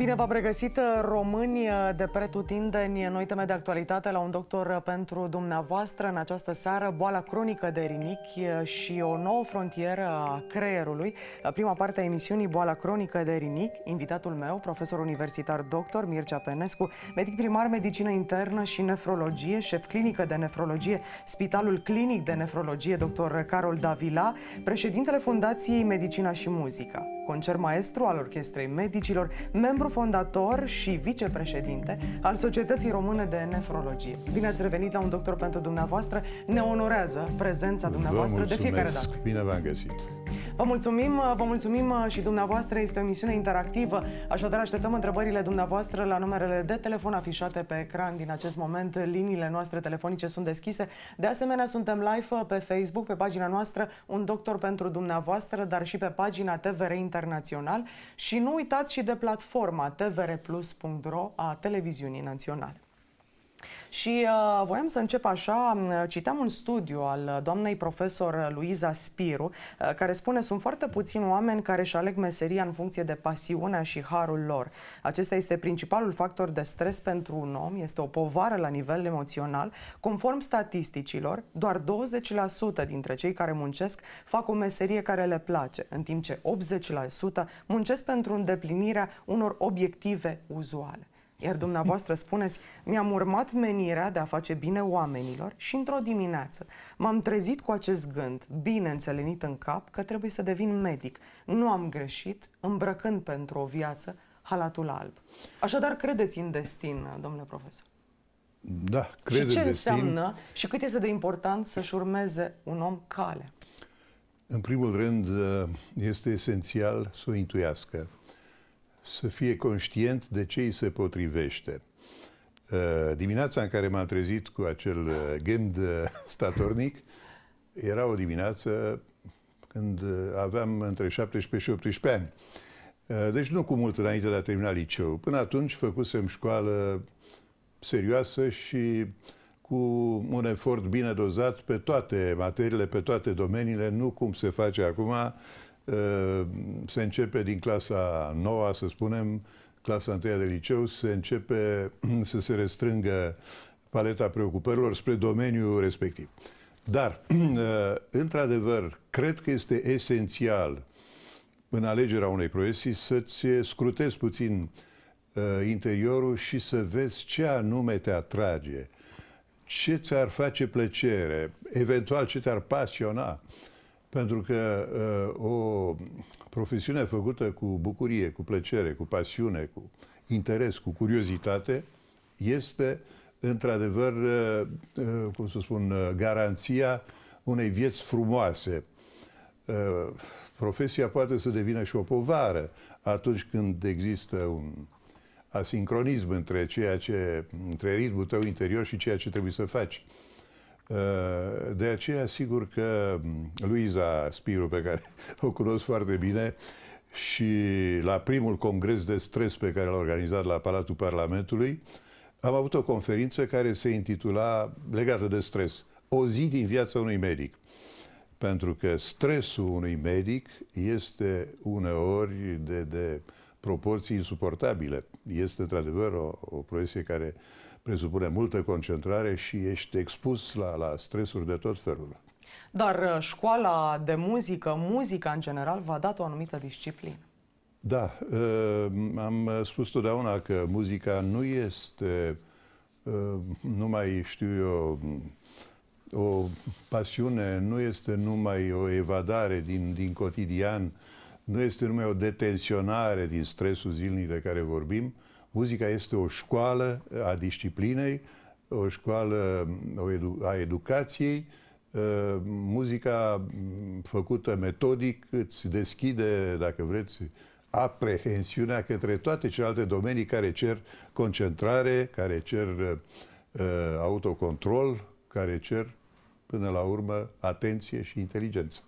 Bine v-am regăsit uh, români uh, de pretutindeni noi teme de actualitate la un doctor uh, pentru dumneavoastră în această seară, boala cronică de rinichi și o nouă frontieră a creierului. La prima parte a emisiunii boala cronică de rinichi, invitatul meu, profesor universitar doctor Mircea Penescu, medic primar medicină internă și nefrologie, șef clinică de nefrologie, Spitalul Clinic de Nefrologie, doctor Carol Davila, președintele Fundației Medicina și Muzica, concert maestru al Orchestrei Medicilor, membru fondator și vicepreședinte al Societății Române de Nefrologie. Bine ați revenit la un doctor pentru dumneavoastră. Ne onorează prezența dumneavoastră de fiecare dată. Bine v-am găsit. Vă mulțumim, vă mulțumim și dumneavoastră. Este o emisiune interactivă, așadar așteptăm întrebările dumneavoastră la numerele de telefon afișate pe ecran din acest moment. Liniile noastre telefonice sunt deschise. De asemenea, suntem live pe Facebook, pe pagina noastră Un Doctor pentru dumneavoastră, dar și pe pagina TVR Internațional. Și nu uitați și de platforma platforma tvrplus.ro a televiziunii naționale. Și uh, voiam să încep așa, mm, citam un studiu al uh, doamnei profesor uh, Luiza Spiru, uh, care spune, sunt foarte puțini oameni care își aleg meseria în funcție de pasiunea și harul lor. Acesta este principalul factor de stres pentru un om, este o povară la nivel emoțional. Conform statisticilor, doar 20% dintre cei care muncesc fac o meserie care le place, în timp ce 80% muncesc pentru îndeplinirea unor obiective uzuale. Iar dumneavoastră spuneți, mi-am urmat menirea de a face bine oamenilor și într-o dimineață m-am trezit cu acest gând, bine înțelenit în cap, că trebuie să devin medic. Nu am greșit, îmbrăcând pentru o viață halatul alb. Așadar, credeți în destin, domnule profesor. Da, cred Și ce destin. înseamnă și cât este de important să-și urmeze un om cale? În primul rând, este esențial să o intuiască să fie conștient de ce îi se potrivește. Uh, dimineața în care m-am trezit cu acel uh, gând uh, statornic, era o dimineață când aveam între 17 și 18 ani. Deci nu cu mult înainte de a termina liceu. Până atunci făcusem școală serioasă și cu un efort bine dozat pe toate materiile, pe toate domeniile, nu cum se face acum, Ehm, se începe din clasa nouă, să spunem, clasa întâia de liceu, se începe să se restrângă paleta preocupărilor spre domeniul respectiv. Dar, ehm, într-adevăr, cred că este esențial în alegerea unei profesii să-ți scrutezi puțin ehm, interiorul și să vezi ce anume te atrage, ce ți-ar face plăcere, eventual ce te-ar pasiona pentru că uh, o profesiune făcută cu bucurie, cu plăcere, cu pasiune, cu interes, cu curiozitate, este într-adevăr, uh, uh, cum să spun, uh, garanția unei vieți frumoase. Uh, profesia poate să devină și o povară atunci când există un asincronism între ceea ce, între ritmul tău interior și ceea ce trebuie să faci. Eh, de aceea, sigur că mm, Luiza Spiru, pe care o cunosc foarte bine, și la primul congres de stres pe care l-a organizat la Palatul Parlamentului, am avut o conferință care se intitula legată de stres, o zi din viața unui medic. Pentru că stresul unui medic este uneori de, de proporții insuportabile. Este, într-adevăr, o, o profesie care uh, presupune multă concentrare și ești expus la, la stresuri de tot felul. Dar uh, școala de muzică, muzica în general, v-a dat o anumită disciplină. Da, uh, am uh, spus totdeauna că muzica nu este numai, știu eu, o pasiune, nu este numai o evadare din, din cotidian, nu este numai o detenționare din stresul zilnic de care vorbim, Muzica este o școală a disciplinei, o școală a educației. Ă, muzica făcută metodic îți deschide, dacă vreți, aprehensiunea către toate celelalte domenii care cer concentrare, care cer ă, autocontrol, care cer, până la urmă, atenție și inteligență.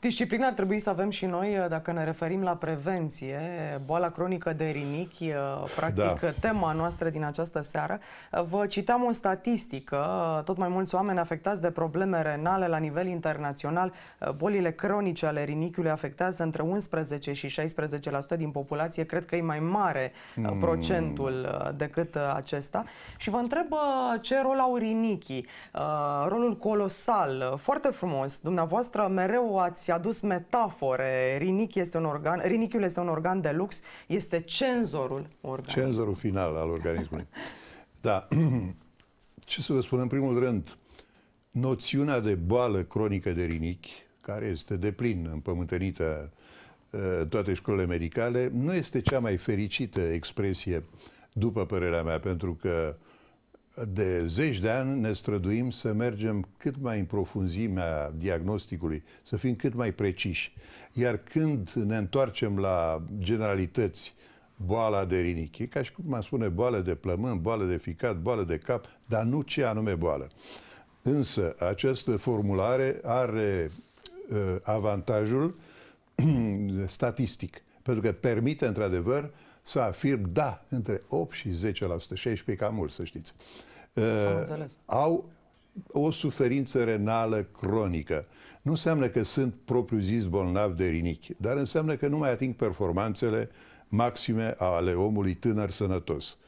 Disciplina ar trebui să avem și noi, uh, dacă ne referim la prevenție, boala cronică de rinichi, uh, practic da. tema noastră din această seară. Uh, vă citam o statistică, tot mai mulți oameni afectați de probleme renale la nivel internațional. Bolile cronice ale rinichiului afectează între 11 și 16% din populație. Cred că e mai mare mm. procentul decât acesta. Și vă întreb ce rol au rinichii, rolul colosal, foarte frumos. Dumneavoastră mereu ați adus metafore. Rinic este un organ, rinichiul este un organ de lux, este cenzorul organismului. Cenzorul final al organismului. da. Ce să vă spun în primul rând? Noțiunea de boală cronică de rinichi, care este deplin împământenită în ă, toate școlile medicale, nu este cea mai fericită expresie, după părerea mea, pentru că uh, de zeci de ani ne străduim să mergem cât mai în profunzimea diagnosticului, să fim cât mai preciși. Iar când ne întoarcem la generalități, boala de rinichi, ca și cum am spune boală de plămân, boală de ficat, boală de cap, dar nu ce anume boală. Însă, această formulare are uh, avantajul statistic, pentru că permite, într-adevăr, să afirm, da, între 8 și 10%, 16 cam mult, să știți, uh, au o suferință renală cronică. Nu înseamnă că sunt propriu zis bolnav de rinichi, dar înseamnă că nu mai ating performanțele maxime ale omului tânăr sănătos.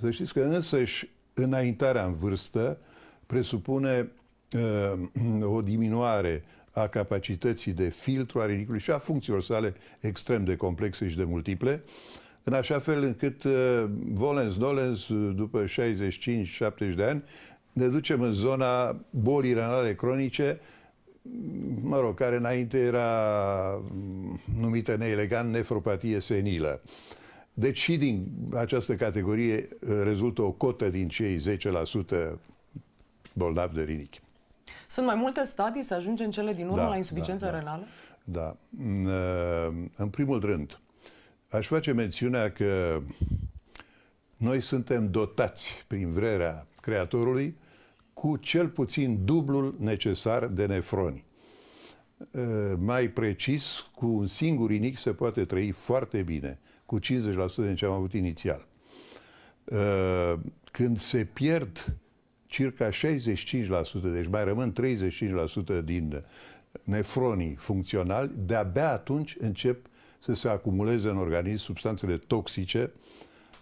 Să știți că însăși înaintarea în vârstă presupune uh, o diminuare a capacității de filtru a ridicului și a funcțiilor sale extrem de complexe și de multiple, uh, în așa fel încât uh, volens dolens, uh, după 65-70 de ani, ne ducem în zona bolii renale cronice, mă rog, care înainte era mm, numită neelegant nefropatie senilă. Deci și din această categorie uh, rezultă o cotă din cei 10% bolnavi de rinichi. Sunt mai multe stadii să ajungem cele din urmă da, la da, insuficiență da, da, renală? Da. În uh, primul rând, Aș face mențiunea că noi suntem dotați prin vrerea Creatorului cu cel puțin dublul necesar de nefroni. Ă, mai precis, cu un singur inic se poate trăi foarte bine, cu 50% din ce am avut inițial. Ă, când se pierd circa 65%, deci mai rămân 35% din nefronii funcționali, de-abia atunci încep să se acumuleze în organism substanțele toxice,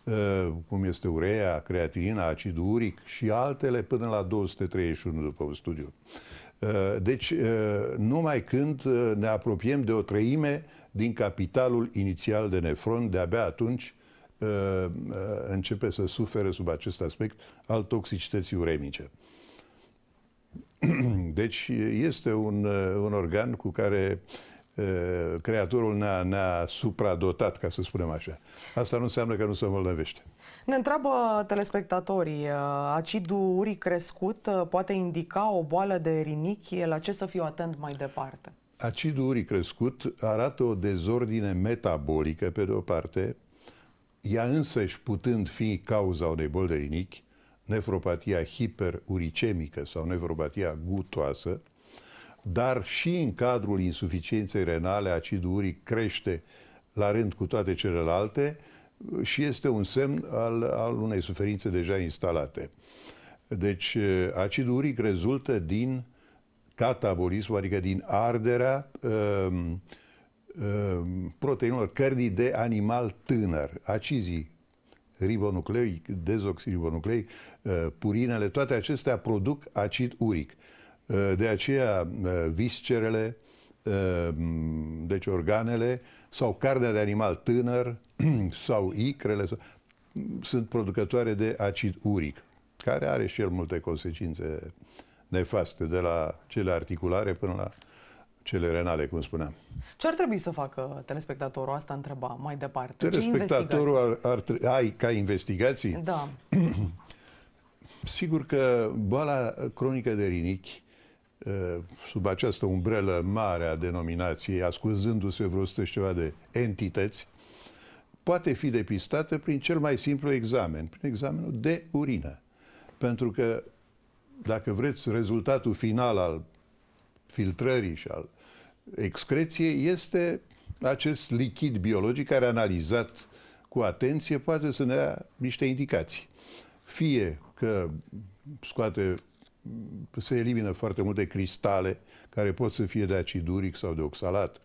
uh, cum este urea, creatinina, acidul uric și altele până la 231 după un studiu. Uh, deci, uh, numai când ne apropiem de o treime din capitalul inițial de nefron, de-abia atunci începe să sufere sub acest aspect al toxicității uremice. Deci este un, un organ cu care Eh, creatorul ne-a, ne supradotat, ca să spunem așa. Asta nu înseamnă că nu se îmbolnăvește. Ne întreabă telespectatorii, eh, acidul uric crescut eh, poate indica o boală de rinichie? La ce să fiu atent mai departe? Acidul uric crescut arată o dezordine metabolică, pe de o parte, ea însăși putând fi cauza unei boli de rinichi, nefropatia hiperuricemică sau nefropatia gutoasă, dar și în cadrul insuficienței renale acidul uric crește la rând cu toate celelalte uh, și este un semn al, al unei suferințe deja instalate. Deci uh, acidul uric rezultă din catabolism, adică din arderea um, um, proteinelor cărnii de animal tânăr, acizii ribonucleic, dezoxiribonucleic, uh, purinele, toate acestea produc acid uric. Ă, de aceea, ă, viscerele, ă, deci organele, sau carnea de animal tânăr, sau icrele, sunt producătoare de acid uric, care are și el multe consecințe nefaste, de la cele articulare până la cele renale, cum spuneam. Ce ar trebui să facă telespectatorul? Asta întreba mai departe. Telespectatorul ar, ar, ai ca investigații? Da. Sigur că boala cronică de rinichi Uh, sub această umbrelă mare a denominației, ascunzându-se vreo 100 și ceva de entități, poate fi depistată prin cel mai simplu examen, prin examenul de urină. Pentru că, dacă vreți, rezultatul final al filtrării și al excreției este acest lichid biologic care, analizat cu atenție, poate să ne dea niște indicații. Fie că scoate se elimină foarte multe cristale care pot să fie de acid uric sau de oxalat.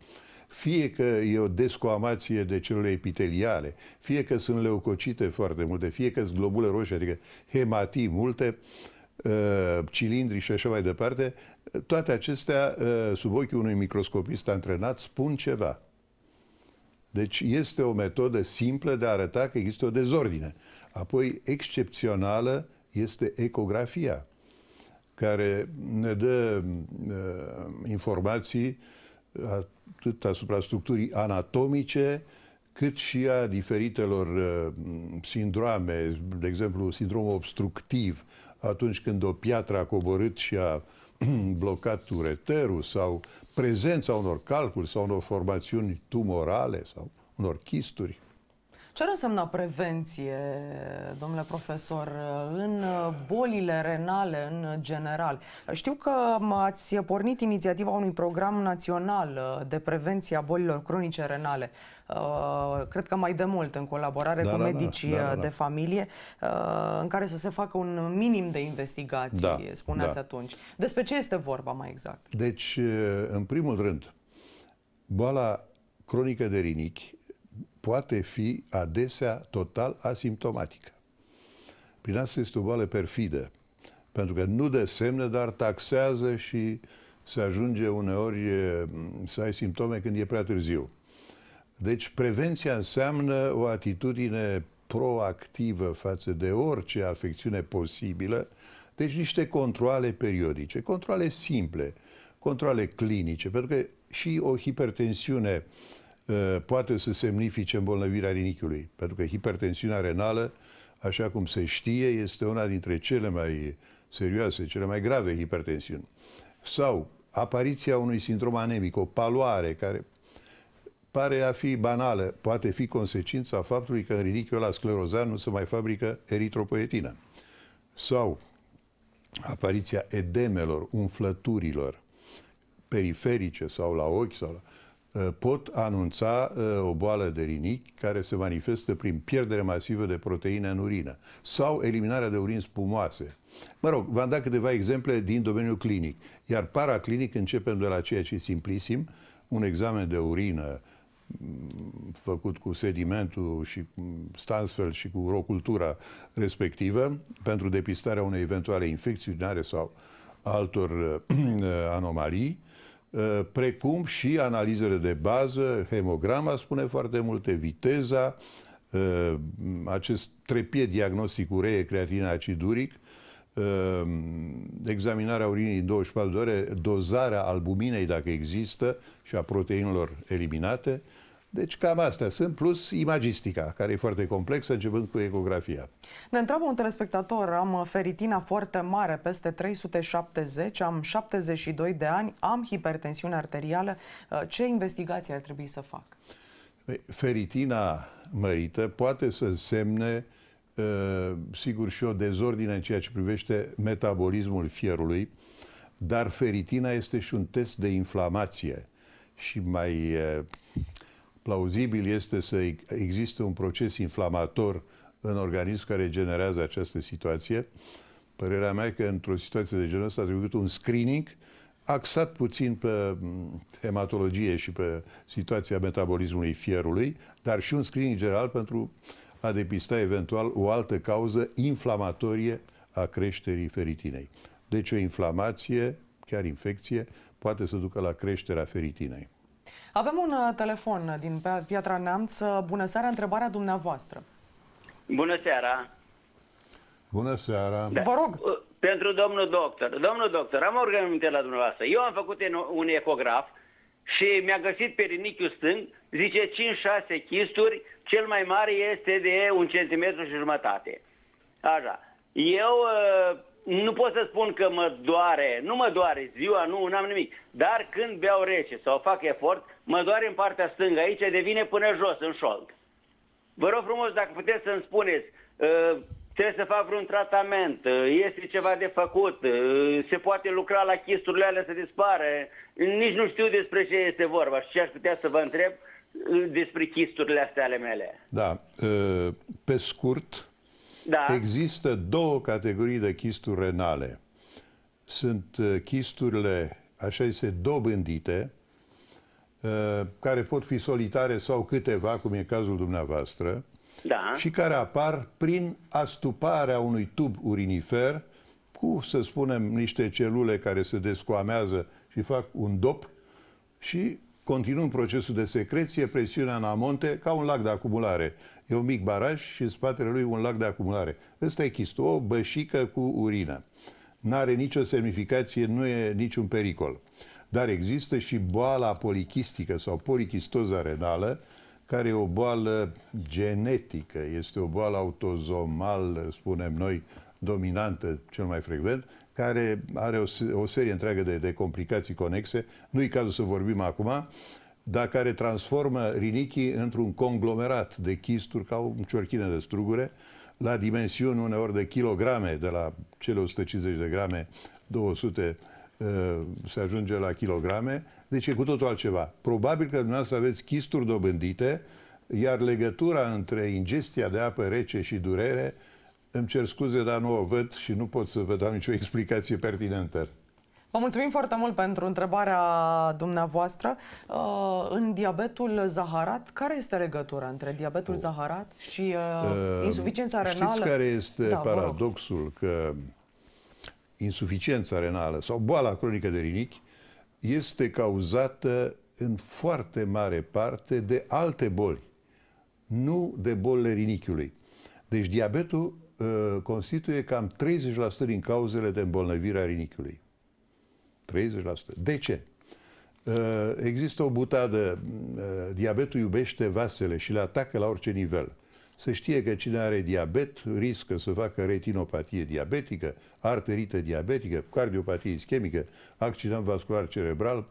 Fie că e o descoamație de celule epiteliale, fie că sunt leucocite foarte multe, fie că sunt globule roșii, adică hematii multe, uh, cilindri și așa mai departe, toate acestea, uh, sub ochiul unui microscopist antrenat, spun ceva. Deci este o metodă simplă de a arăta că există o dezordine. Apoi, excepțională este ecografia care ne dă uh, informații atât asupra structurii anatomice, cât și a diferitelor uh, de exemplu, sindromul obstructiv, atunci când o piatră a coborât și a blocat ureterul sau prezența unor calculi sau unor formațiuni tumorale sau unor chisturi. Ce ar însemna prevenție, domnule profesor, în bolile renale în general? Știu că ați pornit inițiativa unui program național de prevenție a bolilor cronice renale. Uh, cred că mai de mult în colaborare da, cu da, da. medicii da, da, da. de familie, uh, în care să se facă un minim de investigații, da, spuneați da. atunci. Despre ce este vorba mai exact? Deci, uh, în primul rând, boala cronică de rinichi poate fi adesea total asimptomatică. Prin asta este o boală perfidă, pentru că nu dă semne, dar taxează și se ajunge uneori să ai simptome când e prea târziu. Deci prevenția înseamnă o atitudine proactivă față de orice afecțiune posibilă, deci niște controle periodice, controle simple, controle clinice, pentru că și o hipertensiune uh, Uh, poate să semnifice îmbolnăvirea rinichiului, pentru că hipertensiunea renală, așa cum se știe, este una dintre cele mai serioase, cele mai grave hipertensiuni. Sau apariția unui sindrom anemic, o paloare care pare a fi banală, poate fi consecința faptului că în rinichiul la sclerozan nu se mai fabrică eritropoietină. Sau apariția edemelor, umflăturilor periferice sau la ochi sau la Uh, pot anunța uh, o boală de rinichi care se manifestă prin pierdere masivă de proteine în urină sau eliminarea de urini spumoase. Mă rog, v-am dat câteva exemple din domeniul clinic, iar paraclinic începem de la ceea ce simplisim, un examen de urină mm, făcut cu sedimentul și mm, stansfel și cu rocultura respectivă pentru depistarea unei eventuale infecții urinare sau altor uh, anomalii, uh, Uh, precum și analizele de bază, hemograma spune foarte multe, viteza, uh, acest trepied diagnostic uree creatină aciduric, uh, examinarea urinii 24 de ore, dozarea albuminei dacă există și a proteinelor eliminate, deci cam astea sunt, plus imagistica, care e foarte complexă, începând cu ecografia. Ne întreabă un telespectator, am feritina foarte mare, peste 370, am 72 de ani, am hipertensiune arterială, uh, ce investigații ar trebui să fac? Păi, feritina mărită poate să semne uh, sigur și o dezordine în ceea ce privește metabolismul fierului, dar feritina este și un test de inflamație și mai uh, plauzibil este să existe un proces inflamator în organism care generează această situație. Părerea mea că într-o situație de genul ăsta a trebuit un screening axat puțin pe hematologie și pe situația metabolismului fierului, dar și un screening general pentru a depista eventual o altă cauză inflamatorie a creșterii feritinei. Deci o inflamație, chiar infecție, poate să ducă la creșterea feritinei. Avem un uh, telefon din Piatra Neamț. Uh, bună seara, întrebarea dumneavoastră. Bună seara. Bună seara. Da. Vă rog. Uh, pentru domnul doctor. Domnul doctor, am organizat la dumneavoastră. Eu am făcut un ecograf și mi-a găsit perinichiul stâng, zice 5-6 chisturi, cel mai mare este de un centimetru și jumătate. Așa. Eu nu pot să spun că mă doare, nu mă doare ziua, nu, n-am nimic. Dar când beau rece sau fac efort, mă doare în partea stângă, aici devine până jos, în șold. Vă rog frumos, dacă puteți să-mi spuneți, ă, trebuie să fac vreun tratament, ă, este ceva de făcut, ă, se poate lucra la chisturile alea să dispare, nici nu știu despre ce este vorba și ce aș putea să vă întreb despre chisturile astea ale mele. Da, pe scurt, da. Există două categorii de chisturi renale. Sunt uh, chisturile, așa este, dobândite, uh, care pot fi solitare sau câteva, cum e cazul dumneavoastră, da. și care apar prin astuparea unui tub urinifer cu, să spunem, niște celule care se descoamează și fac un dop și continuând procesul de secreție, presiunea în amonte, ca un lac de acumulare. E un mic baraj și în spatele lui un lac de acumulare. Ăsta e chistul, o bășică cu urină. N-are nicio semnificație, nu e niciun pericol. Dar există și boala polichistică sau polichistoza renală, care e o boală genetică, este o boală autozomală, spunem noi, dominantă cel mai frecvent, care are o, o serie întreagă de, de complicații conexe, nu-i cazul să vorbim acum, dar care transformă rinichii într-un conglomerat de chisturi ca o ciorchine de strugure, la dimensiuni uneori de kilograme, de la cele 150 de grame, 200 uh, se ajunge la kilograme, deci e cu totul altceva. Probabil că dumneavoastră aveți chisturi dobândite, iar legătura între ingestia de apă rece și durere îmi cer scuze, dar nu o văd și nu pot să vă dau nicio explicație pertinentă. Vă mulțumim foarte mult pentru întrebarea dumneavoastră. Uh, în diabetul zaharat, care este legătura între diabetul oh. zaharat și uh, uh insuficiența uh, renală? Știți care este da, paradoxul? Că insuficiența renală sau boala cronică de rinichi este cauzată în foarte mare parte de alte boli, nu de bolile rinichiului. Deci diabetul Uh, constituie cam 30% din cauzele de îmbolnăvire a rinichiului. 30%. De ce? Uh, există o butadă, uh, diabetul iubește vasele și le atacă la orice nivel. Se știe că cine are diabet riscă să facă retinopatie diabetică, arterită diabetică, cardiopatie ischemică, accident vascular cerebral,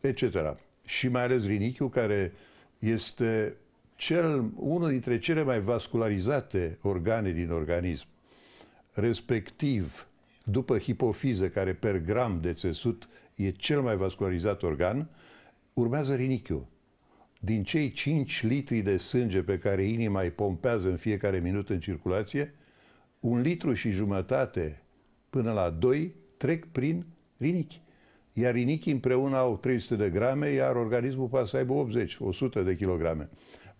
etc. Și mai ales rinichiul care este cel, unul dintre cele mai vascularizate organe din organism, respectiv după hipofiză, care per gram de țesut e cel mai vascularizat organ, urmează rinichiul. Din cei 5 litri de sânge pe care inima îi pompează în fiecare minut în circulație, un litru și jumătate până la 2 trec prin rinichi. Iar rinichii împreună au 300 de grame, iar organismul poate să aibă 80-100 de kilograme.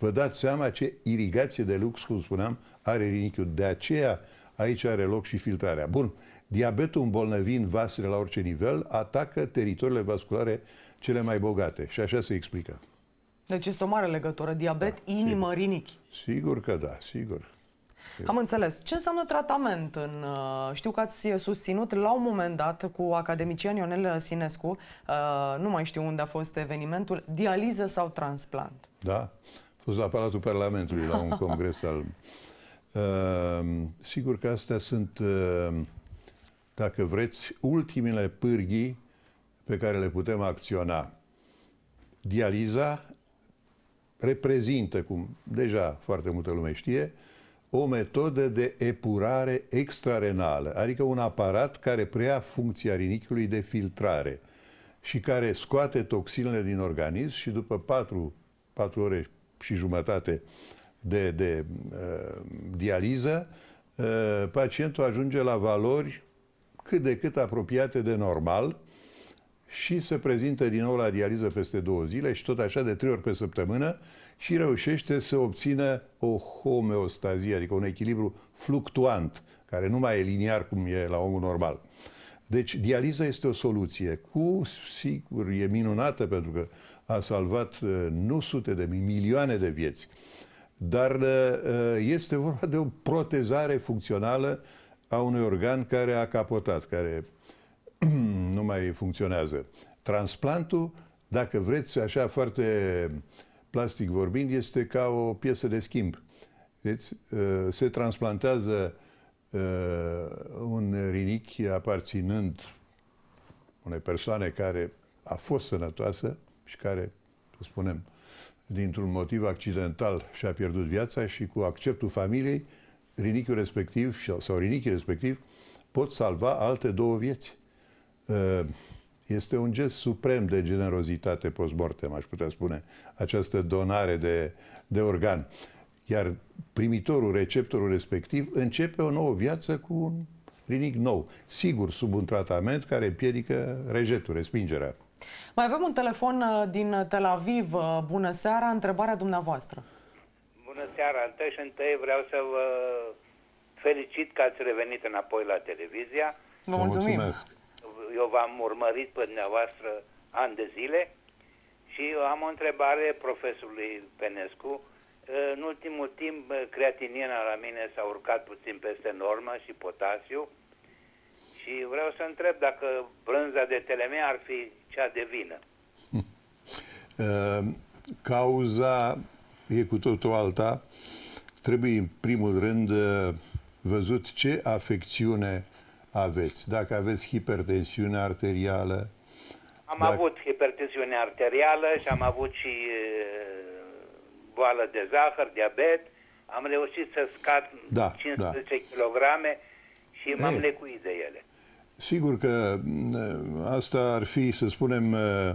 Vă dați seama ce irigație de lux, cum spuneam, are rinichiul. De aceea aici are loc și filtrarea. Bun, diabetul îmbolnăvind vasele la orice nivel atacă teritoriile vasculare cele mai bogate. Și așa se explică. Deci este o mare legătură. Diabet, da, inimă, sigur. rinichi. Sigur că da, sigur. Am înțeles. Ce înseamnă tratament? În, uh, știu că ați susținut la un moment dat cu academician Ionel Sinescu, uh, nu mai știu unde a fost evenimentul, dializă sau transplant. Da fost la Palatul Parlamentului la un congres al... Uh, sigur că astea sunt, uh, dacă vreți, ultimele pârghii pe care le putem acționa. Dializa reprezintă, cum deja foarte multă lume știe, o metodă de epurare extrarenală, adică un aparat care preia funcția rinichiului de filtrare și care scoate toxinele din organism și după 4, 4 ore și jumătate de, de uh, dializă, uh, pacientul ajunge la valori cât de cât apropiate de normal și se prezintă din nou la dializă peste două zile și tot așa de trei ori pe săptămână și reușește să obțină o homeostazie, adică un echilibru fluctuant, care nu mai e liniar cum e la omul normal. Deci dializa este o soluție. Cu sigur e minunată pentru că a salvat uh, nu sute de mii, milioane de vieți, dar uh, uh, este vorba de o protezare funcțională a unui organ care a capotat, care nu mai funcționează. Transplantul, dacă vreți, așa foarte plastic vorbind, este ca o piesă de schimb. Deci, se transplantează un rinichi aparținând unei persoane care a fost sănătoasă, și care, să spunem, dintr-un motiv accidental și-a pierdut viața și cu acceptul familiei, rinichiul respectiv sau rinichii respectiv pot salva alte două vieți. Uh, este un gest suprem de generozitate post-mortem, aș putea spune, această donare de, de organ. Iar primitorul, receptorul respectiv, începe o nouă viață cu un rinic nou. Sigur, sub un tratament care împiedică rejetul, respingerea. Mai avem un telefon uh, din uh, Tel Aviv. Uh, bună seara, întrebarea dumneavoastră. Bună seara, întâi și întâi vreau să vă felicit că ați revenit înapoi la televizia. Vă mulțumim. Mulțumesc. Eu v-am urmărit pe dumneavoastră ani de zile și am o întrebare profesorului Penescu. În ultimul timp, creatinina la mine s-a urcat puțin peste normă și potasiu și vreau să întreb dacă brânza de telemea ar fi cea de vină. Uh, cauza e cu totul alta. Trebuie, în primul rând, ă, văzut ce afecțiune aveți. Dacă aveți hipertensiune arterială. Am dacă... avut hipertensiune arterială și am avut și ă, boală de zahăr, diabet. Am reușit să scad da, 15 da. kg și da, m-am lecuit de ele. Sigur că mm, asta ar fi, să spunem, eh,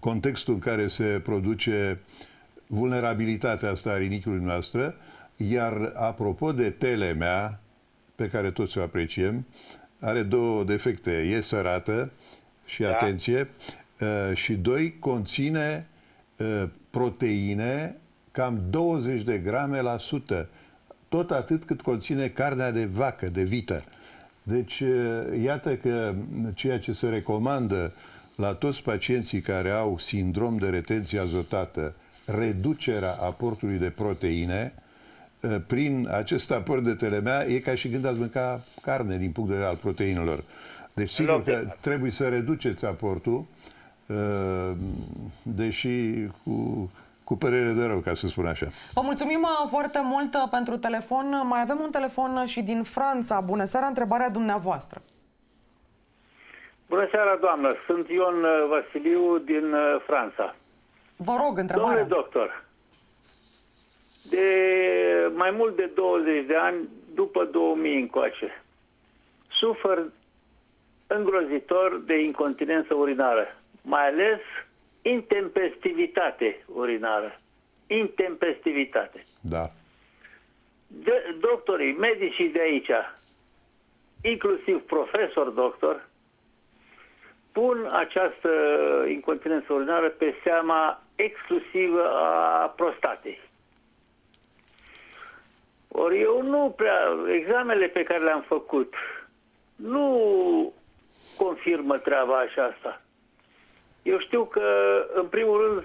contextul în care se produce vulnerabilitatea asta a rinichiului noastră, iar apropo de telemea, pe care toți o apreciem, are două defecte. E sărată și da. atenție eh, și doi, conține eh, proteine cam 20 de grame la sută, tot atât cât conține carnea de vacă, de vită. Deci, iată că ceea ce se recomandă la toți pacienții care au sindrom de retenție azotată, reducerea aportului de proteine, prin acest aport de telemea, e ca și când ați mânca carne din punct de vedere al proteinelor. Deci, sigur că trebuie să reduceți aportul, deși cu cu părere de rău, ca să spun așa. Vă mulțumim uh, foarte mult uh, pentru telefon. Mai avem un telefon uh, și din Franța. Bună seara, întrebarea dumneavoastră. Bună seara, doamnă. Sunt Ion Vasiliu din Franța. Vă rog, întrebarea. Domnule doctor, de mai mult de 20 de ani, după 2000 încoace, sufăr îngrozitor de incontinență urinară, mai ales intempestivitate urinară. Intempestivitate. Da. De, doctorii, medicii de aici, inclusiv profesor doctor, pun această incontinență urinară pe seama exclusivă a prostatei. Ori eu nu prea, examenele pe care le-am făcut nu confirmă treaba așa asta. Eu știu că, în primul rând,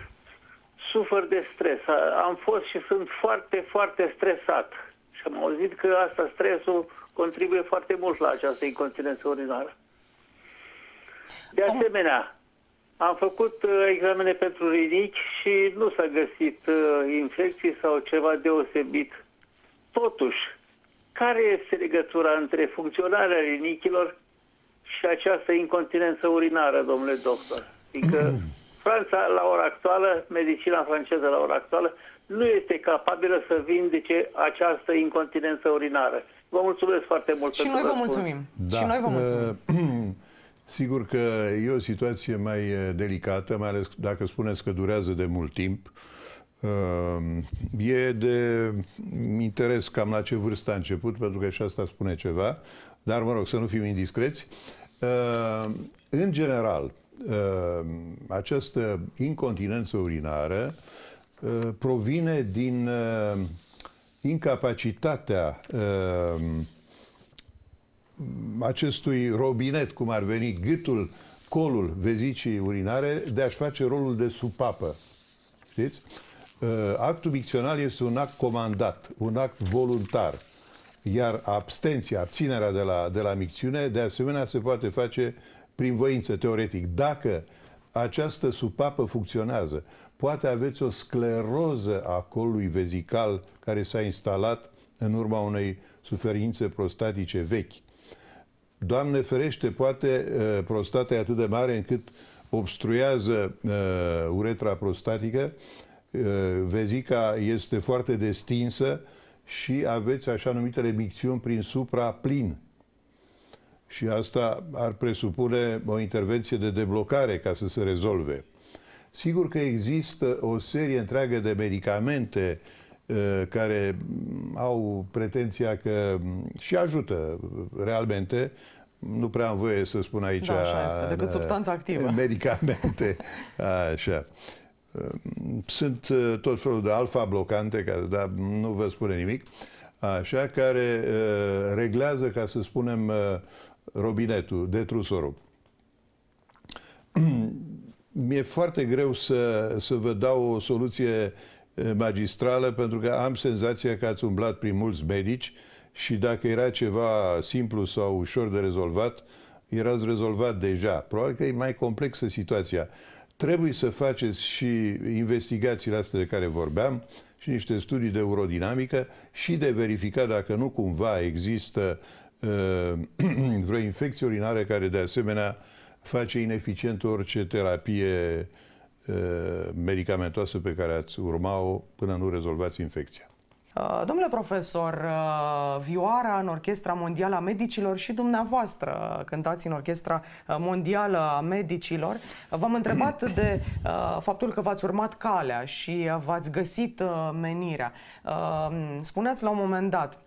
sufăr de stres. Am fost și sunt foarte, foarte stresat. Și am auzit că asta, stresul, contribuie foarte mult la această incontinență urinară. De asemenea, am făcut uh, examene pentru rinichi și nu s-a găsit uh, infecții sau ceva deosebit. Totuși, care este legătura între funcționarea rinichilor și această incontinență urinară, domnule doctor? Adică Franța, la ora actuală, medicina franceză la ora actuală, nu este capabilă să vindece această incontinență urinară. Vă mulțumesc foarte mult. Și noi vă mulțumim. Da. Și noi vă mulțumim. Sigur că e o situație mai delicată, mai ales dacă spuneți că durează de mult timp. Ehm, e de interes cam la ce vârstă a început, pentru că și asta spune ceva, dar mă rog, să nu fim indiscreți. Ehm, în general, Ehm, această incontinență urinară ehm, provine din ehm, incapacitatea acestui robinet, cum ar veni gâtul, colul vezicii urinare, de a-și face rolul de supapă. Știți? Actul micțional este un act comandat, un act voluntar. Iar abstenția, abținerea de la, de la micțiune, de asemenea, se poate face uh, prin voință, teoretic, dacă această supapă funcționează, poate aveți o scleroză a colului vezical care s-a instalat în urma unei suferințe prostatice vechi. Doamne ferește, poate uh, prostata e atât de mare încât obstruiază uh, uretra prostatică, uh, vezica este foarte destinsă și aveți așa numitele micțiuni prin supra plin. Și asta ar presupune o intervenție de deblocare ca să se rezolve. Sigur că există o serie întreagă de medicamente uh, care mm, au pretenția că mm, și ajută mm, realmente, nu prea am voie să spun aici... Da, așa este, decât uh, substanța activă. Medicamente, așa. Uh, sunt tot felul de alfa-blocante, dar nu vă spune nimic, așa, care reglează, ca să spunem, robinetul, de trusorul. Mi-e foarte greu să, să vă dau o soluție magistrală, pentru că am senzația că ați umblat prin mulți medici și dacă era ceva simplu sau ușor de rezolvat, erați rezolvat deja. Probabil că e mai complexă situația. Trebuie să faceți și investigațiile astea de care vorbeam și niște studii de urodinamică și de verificat dacă nu cumva există uh, Ehm, vreo infecție urinară care de asemenea face ineficient orice terapie ehm, medicamentoasă pe care ați urma-o până nu rezolvați infecția. Uh, domnule profesor, uh, vioara în Orchestra Mondială a Medicilor și dumneavoastră uh, cântați în Orchestra Mondială a Medicilor. V-am întrebat de faptul că v-ați urmat calea și v-ați găsit menirea. Spuneați la un moment dat,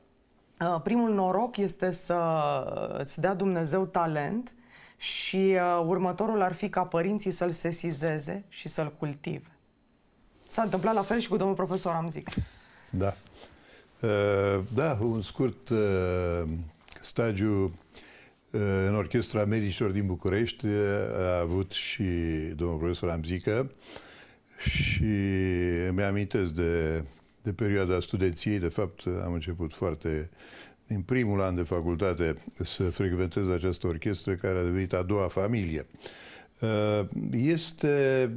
Uh, primul noroc este să îți dea Dumnezeu talent și uh, următorul ar fi ca părinții să-l sesizeze și să-l cultive. S-a întâmplat la fel și cu domnul profesor zic. Da. Uh, da, un scurt stagiu în Orchestra Medicilor din București a avut și domnul profesor Amzică și mi-am de de perioada studenției, de fapt, am început foarte din primul an de facultate să frecventez această orchestră care a devenit a doua familie. Uh, este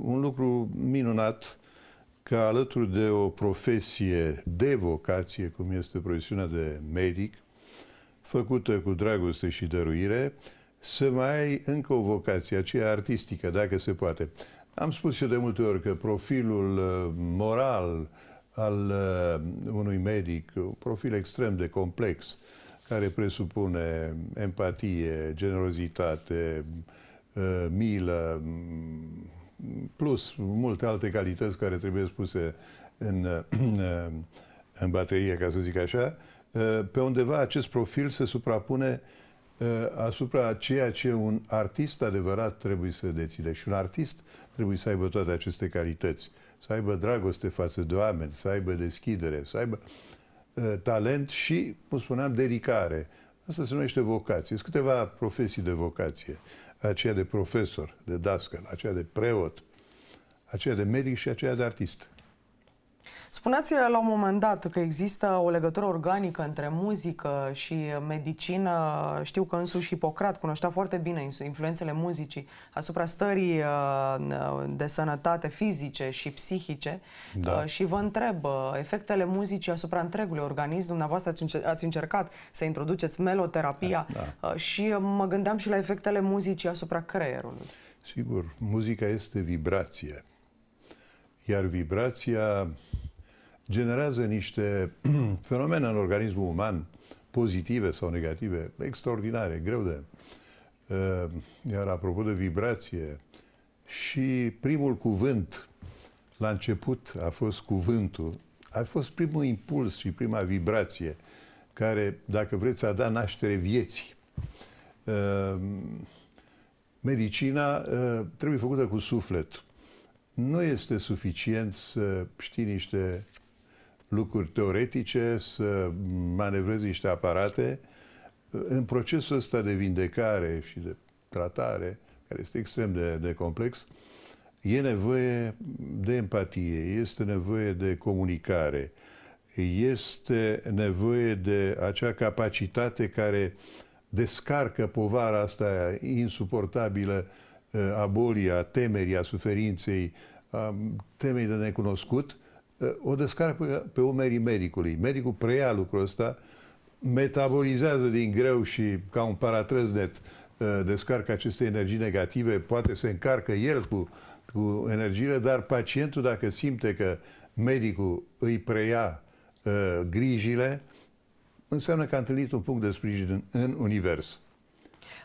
un lucru minunat că alături de o profesie de vocație, cum este profesiunea de medic, făcută cu dragoste și dăruire, să mai ai încă o vocație, aceea artistică, dacă se poate. Am spus și de multe ori că profilul uh, moral, al uh, unui medic, un profil extrem de complex, care presupune empatie, generozitate, uh, milă, mm, plus multe alte calități care trebuie spuse în, uh, în baterie, ca să zic așa, pe undeva acest profil se suprapune uh, Eh, asupra ceea ce un artist adevărat trebuie să deține. Și un artist trebuie să aibă toate aceste calități. Să aibă dragoste față de oameni, să aibă deschidere, să aibă uh, talent și, cum spuneam, dedicare. Asta se numește vocație. Sunt câteva profesii de vocație. Aceea de profesor, de dascăl, aceea de preot, aceea de medic și aceea de artist. Spuneați la un moment dat că există o legătură organică între muzică și medicină. Știu că însuși Hipocrat cunoștea foarte bine influențele muzicii asupra stării uh, de sănătate fizice și psihice. Da. Uh, și vă întreb, uh, efectele muzicii asupra întregului organism, dumneavoastră ați încercat să introduceți meloterapia da, da. și mă gândeam și la efectele muzicii asupra creierului. Sigur, muzica este vibrație iar vibrația generează niște fenomene în organismul uman, pozitive sau negative, extraordinare, greu de... Uh, iar apropo de vibrație, și primul cuvânt la început a fost cuvântul, a fost primul impuls și prima vibrație care, dacă vreți, a dat naștere vieții. Uh, medicina uh, trebuie făcută cu suflet nu este suficient să știi niște lucruri teoretice, să manevrezi niște aparate. În procesul ăsta de vindecare și de tratare, care este extrem de, de complex, e nevoie de empatie, este nevoie de comunicare, este nevoie de acea capacitate care descarcă povara asta insuportabilă a bolii, a temerii, a suferinței, a temei de necunoscut, o descarcă pe umerii medicului. Medicul preia lucrul ăsta, metabolizează din greu și ca un paratrăznet descarcă aceste energii negative, poate se încarcă el cu, cu energiile, dar pacientul dacă simte că medicul îi preia uh, grijile, înseamnă că a întâlnit un punct de sprijin în, în univers.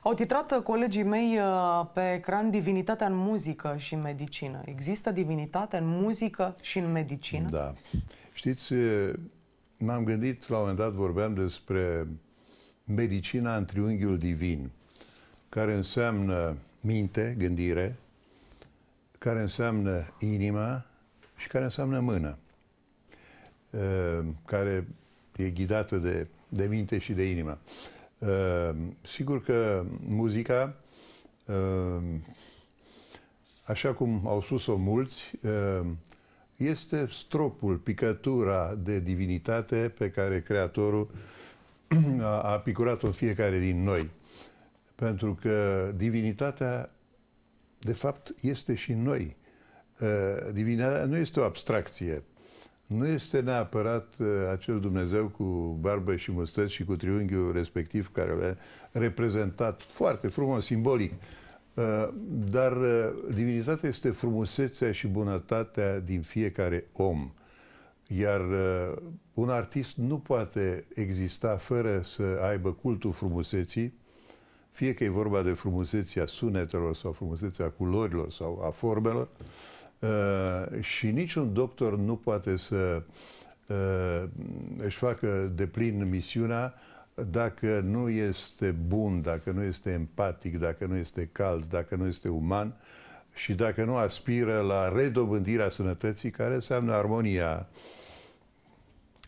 Au titrat uh, colegii mei uh, pe ecran divinitatea în muzică și în medicină. Există divinitate în muzică și în medicină? Da. Știți, uh, m-am gândit, la un moment dat vorbeam despre medicina în triunghiul divin, care înseamnă minte, gândire, care înseamnă inima și care înseamnă mână, care e ghidată de, de minte și de inimă. Ehm, sigur că muzica, ehm, așa cum au spus-o mulți, ehm, este stropul, picătura de divinitate pe care Creatorul a picurat-o în fiecare din noi. Pentru că divinitatea, de fapt, este și noi. Divinitatea nu este o abstracție nu este neapărat uh, acel Dumnezeu cu barbă și mustăți și cu triunghiul respectiv care l-a reprezentat foarte frumos, simbolic. Uh, dar uh, divinitatea este frumusețea și bunătatea din fiecare om. Iar un artist nu poate exista fără să aibă cultul frumuseții, fie că e vorba de frumusețea sunetelor sau frumusețea culorilor sau a formelor, uh, Uh, și niciun doctor nu poate să uh, își facă de plin misiunea dacă nu este bun, dacă nu este empatic, dacă nu este cald, dacă nu este uman și dacă nu aspiră la redobândirea sănătății, care înseamnă armonia,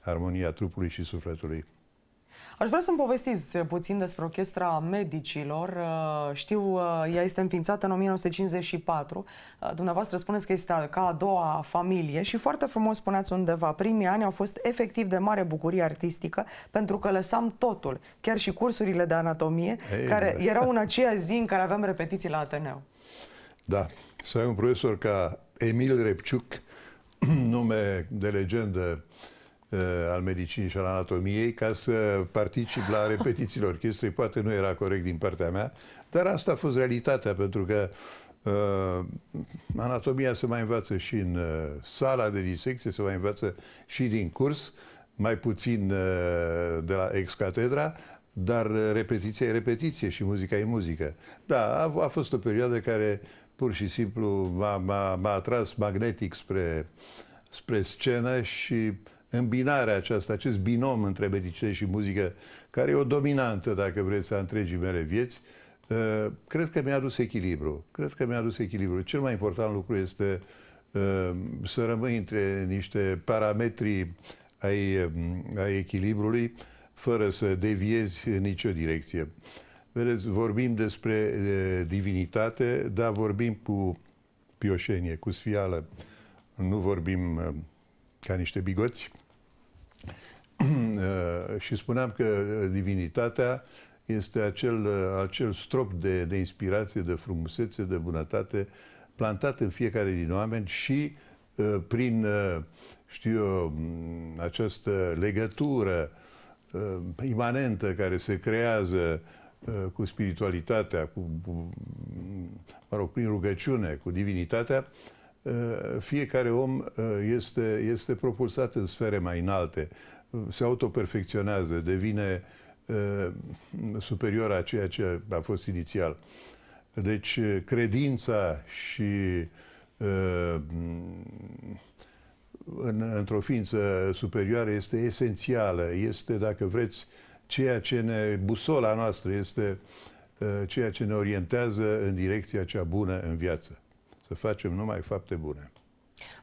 armonia trupului și sufletului. Aș vrea să-mi povestiți puțin despre Orchestra Medicilor. Uh, știu, uh, ea este înființată în 1954. Uh, dumneavoastră spuneți că este ca a doua familie și foarte frumos spuneați undeva. Primii ani au fost efectiv de mare bucurie artistică pentru că lăsam totul, chiar și cursurile de anatomie, Ei, care da. erau în aceea zi în care aveam repetiții la Ateneu. Da, să ai un profesor ca Emil Repciuc, nume de legendă Eh, al medicinii și al anatomiei ca să particip la repetițiile orchestrei. Poate nu era corect din partea mea, dar asta a fost realitatea, pentru că uh, anatomia se mai învață și în uh, sala de disecție, se mai învață și din curs, mai puțin uh, de la ex-catedra, dar repetiția e repetiție și muzica e muzică. Da, a, a fost o perioadă care pur și simplu m-a, atras magnetic spre, spre scenă și îmbinarea aceasta, acest binom între medicină și muzică, care e o dominantă, dacă vreți, a întregii mele vieți, uh, cred că mi-a adus echilibru. Cred că mi-a adus echilibru. Cel mai important lucru este uh, să rămâi între niște parametri ai, um, ai echilibrului, fără să deviezi în nicio direcție. Vedeți, vorbim despre uh, divinitate, dar vorbim cu pioșenie, cu sfială. Nu vorbim ca niște bigoți, Eh, și spuneam că eh, divinitatea este acel, eh, acel strop de, de inspirație, de frumusețe, de bunătate plantat în fiecare din oameni și prin, știu eu, mm, această legătură imanentă care se creează cu spiritualitatea, cu, mm, mă rog, prin rugăciune, cu divinitatea, uh, Eh, fiecare om eh, este, este propulsat în sfere mai înalte, se autoperfecționează, devine eh, superior a ceea ce a fost inițial. Deci credința și în, într-o ființă superioară este esențială, este, dacă vreți, ceea ce ne, busola noastră este ceea ce ne orientează în direcția cea bună în viață să facem numai fapte bune.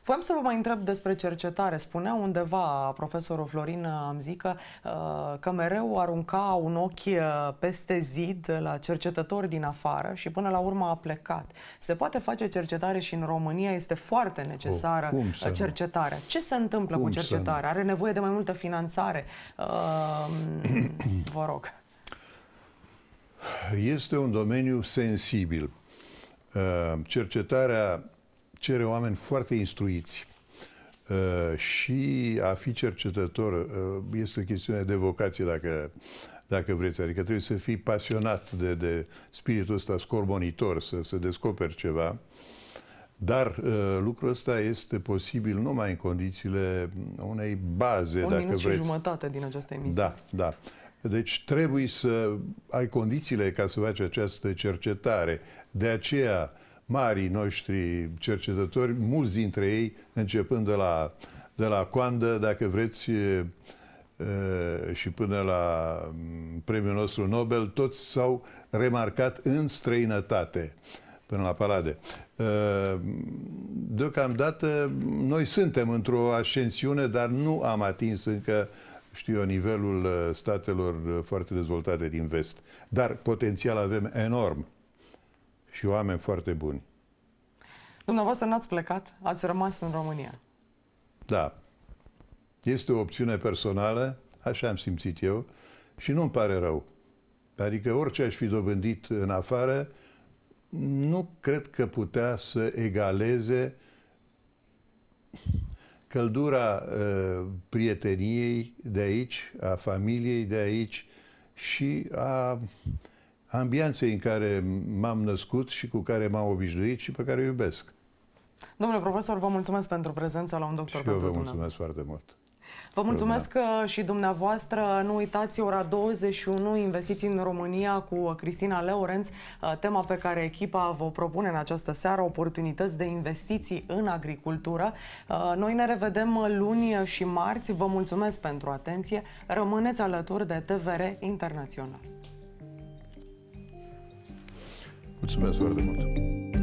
Voiam să vă mai întreb despre cercetare. Spunea undeva profesorul Florin Amzi că, uh, că mereu arunca un ochi uh, peste zid la cercetători din afară și până la urmă a plecat. Se poate face cercetare și în România este foarte oh, necesară oh, cercetarea. Ce se întâmplă cum cu cercetarea? Are nevoie de mai multă finanțare? Uh, vă rog. Este un domeniu sensibil Uh, cercetarea cere oameni foarte instruiți uh, și a fi cercetător uh, este o chestiune de vocație, dacă, dacă vreți. Adică trebuie să fii pasionat de, de spiritul ăsta scorbonitor, să, să descoperi ceva. Dar lucrul ăsta este posibil numai în condițiile unei baze, Un dacă minut și jumătate din această emisie. Da, da. Deci trebuie să ai condițiile ca să faci această cercetare. De aceea, marii noștri cercetători, mulți dintre ei, începând de la, de la Coandă, dacă vreți, și până la mm, premiul nostru Nobel, toți s-au remarcat în străinătate, până la Palade. Deocamdată, noi suntem într-o ascensiune, dar nu am atins încă uh, știu eu, nivelul uh, statelor uh, foarte dezvoltate din vest. Dar potențial avem enorm și oameni foarte buni. Dumneavoastră n-ați plecat, ați rămas în România. Da. Este o opțiune personală, așa am simțit eu, și nu-mi pare rău. Adică orice aș fi dobândit în afară, nu cred că putea să egaleze căldura uh, prieteniei de aici, a familiei de aici și a ambianței în care m-am născut și cu care m-am obișnuit și pe care o iubesc. Domnule profesor, vă mulțumesc pentru prezența la un doctor. Și eu vă mulțumesc foarte mult. Vă mulțumesc da. și dumneavoastră. Nu uitați, ora 21, investiți în România cu uh, Cristina Leorenț, uh, tema pe care echipa vă propune în această seară, oportunități de investiții în agricultură. Noi ne revedem luni și marți. Vă mulțumesc pentru atenție. Rămâneți alături de TVR Internațional. Mulțumesc foarte mult!